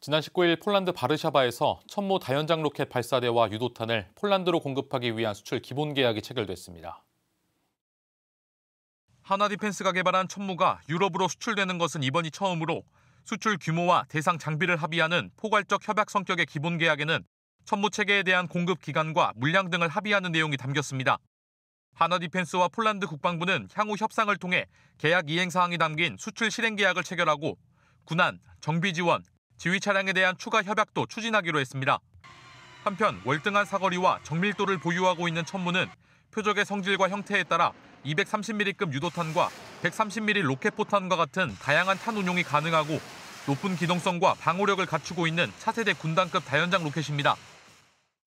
지난 19일 폴란드 바르샤바에서 천모 다연장 로켓 발사대와 유도탄을 폴란드로 공급하기 위한 수출 기본 계약이 체결됐습니다. 하나디펜스가 개발한 천모가 유럽으로 수출되는 것은 이번이 처음으로 수출 규모와 대상 장비를 합의하는 포괄적 협약 성격의 기본 계약에는 천모 체계에 대한 공급 기간과 물량 등을 합의하는 내용이 담겼습니다. 하나디펜스와 폴란드 국방부는 향후 협상을 통해 계약 이행 사항이 담긴 수출 실행 계약을 체결하고 군안, 정비 지원, 지휘 차량에 대한 추가 협약도 추진하기로 했습니다. 한편 월등한 사거리와 정밀도를 보유하고 있는 천문은 표적의 성질과 형태에 따라 230mm급 유도탄과 130mm 로켓포탄과 같은 다양한 탄 운용이 가능하고 높은 기동성과 방호력을 갖추고 있는 차세대 군단급 다연장 로켓입니다.